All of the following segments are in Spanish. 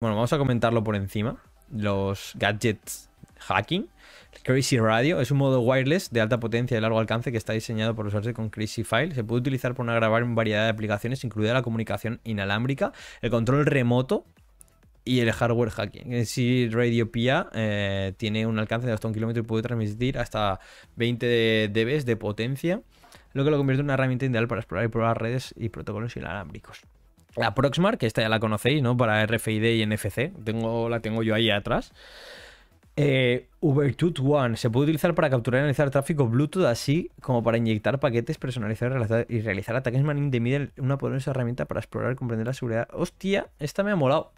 Bueno, vamos a comentarlo por encima. Los gadgets hacking. Crazy Radio es un modo wireless de alta potencia y largo alcance que está diseñado por usarse con Crazy File. Se puede utilizar para grabar en variedad de aplicaciones, incluida la comunicación inalámbrica, el control remoto y el hardware hacking. Crazy Radio Pia eh, tiene un alcance de hasta un kilómetro y puede transmitir hasta 20 dB de potencia, lo que lo convierte en una herramienta ideal para explorar y probar redes y protocolos inalámbricos la Proxmark, que esta ya la conocéis, ¿no? Para RFID y NFC. Tengo, la tengo yo ahí atrás. Eh, Ubertooth One se puede utilizar para capturar y analizar tráfico Bluetooth, así como para inyectar paquetes, personalizar y realizar ataques man de middle. Una poderosa herramienta para explorar y comprender la seguridad. ¡Hostia! Esta me ha molado.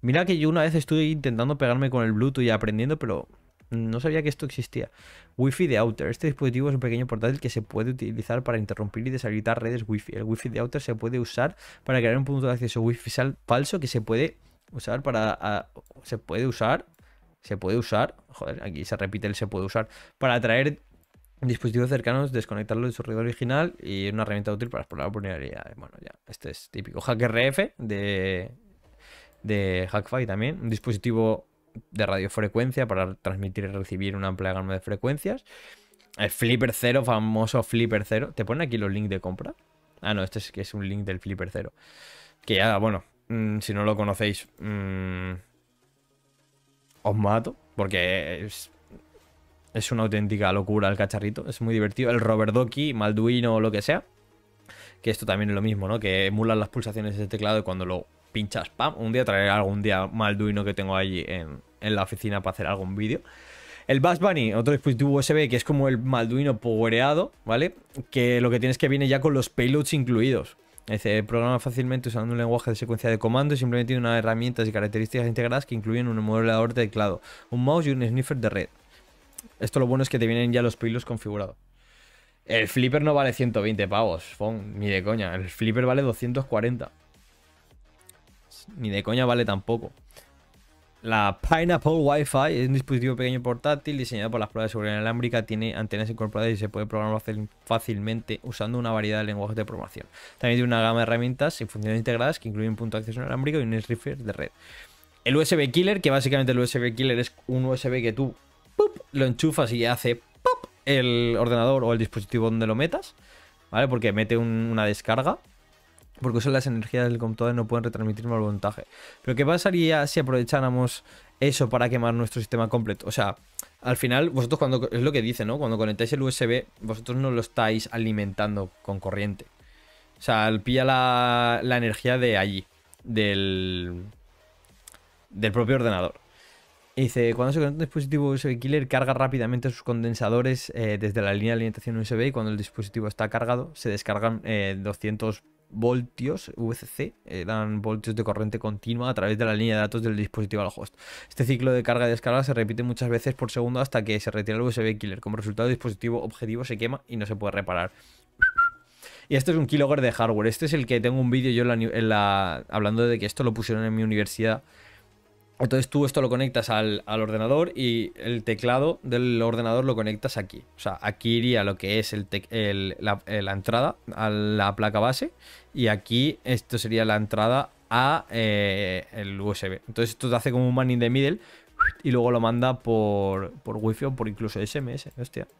Mira que yo una vez estuve intentando pegarme con el Bluetooth y aprendiendo, pero no sabía que esto existía. Wi-Fi de Outer. Este dispositivo es un pequeño portátil que se puede utilizar para interrumpir y deshabilitar redes Wi-Fi. El Wi-Fi de Outer se puede usar para crear un punto de acceso Wi-Fi falso que se puede usar para... se puede usar... Se puede usar... Joder, aquí se repite el se puede usar. Para atraer dispositivos cercanos, desconectarlo de su red original y una herramienta útil para explorar Bueno, ya, este es típico. HackRF de, de HackFi también. Un dispositivo de radiofrecuencia para transmitir y recibir una amplia gama de frecuencias. El Flipper 0, famoso Flipper 0. ¿Te ponen aquí los links de compra? Ah, no, este es, que es un link del Flipper 0. Que ya, bueno, mm, si no lo conocéis, mm, os mato. Porque es, es una auténtica locura el cacharrito. Es muy divertido. El Robert Malduino o lo que sea. Que esto también es lo mismo, ¿no? Que emulan las pulsaciones de este teclado y cuando lo Pinchas, pam, Un día traeré algún día Malduino que tengo allí en, la oficina para hacer algún vídeo. El Bash Bunny, otro dispositivo USB que es como el Malduino powereado, ¿vale? Que lo que tienes que viene ya con los payloads incluidos. Dice, programa fácilmente usando un lenguaje de secuencia de comando y simplemente tiene unas herramientas y características integradas que incluyen un emulador de teclado, un mouse y un sniffer de red. Esto lo bueno es que te vienen ya los payloads configurados. El flipper no vale 120 pavos, ni de coña. El flipper vale 240 ni de coña vale tampoco. La Pineapple Wi-Fi es un dispositivo pequeño portátil diseñado para las pruebas de seguridad inalámbrica, tiene antenas incorporadas y se puede programar fácilmente usando una variedad de lenguajes de programación. También tiene una gama de herramientas y funciones integradas que incluyen un punto de acceso inalámbrico y un sniffer de red. El USB Killer, que básicamente el USB Killer es un USB que tú lo enchufas y hace el ordenador o el dispositivo donde lo metas, ¿vale? Porque mete una descarga porque son las energías del computador y no pueden retransmitir mal voltaje. Pero ¿qué pasaría si aprovecháramos eso para quemar nuestro sistema completo? O sea, al final, vosotros cuando, es lo que dice, ¿no? Cuando conectáis el USB, vosotros no lo estáis alimentando con corriente. O sea, pilla la, energía de allí, del, del propio ordenador. Y dice, cuando se conecta un dispositivo USB Killer, carga rápidamente sus condensadores eh, desde la línea de alimentación USB y cuando el dispositivo está cargado, se descargan 200 eh, voltios VCC, eh, dan voltios de corriente continua a través de la línea de datos del dispositivo al host. Este ciclo de carga y descarga se repite muchas veces por segundo hasta que se retira el USB killer. Como resultado, el dispositivo objetivo se quema y no se puede reparar. Y esto es un kilogger de hardware. Este es el que tengo un vídeo yo en la, hablando de que esto lo pusieron en mi universidad entonces tú esto lo conectas al, ordenador y el teclado del ordenador lo conectas aquí. O sea, aquí iría lo que es el el, eh, la, entrada a la placa base y aquí esto sería la entrada a eh, el USB. Entonces esto te hace como un man in the middle y luego lo manda por, por wifi o por incluso SMS. Hostia,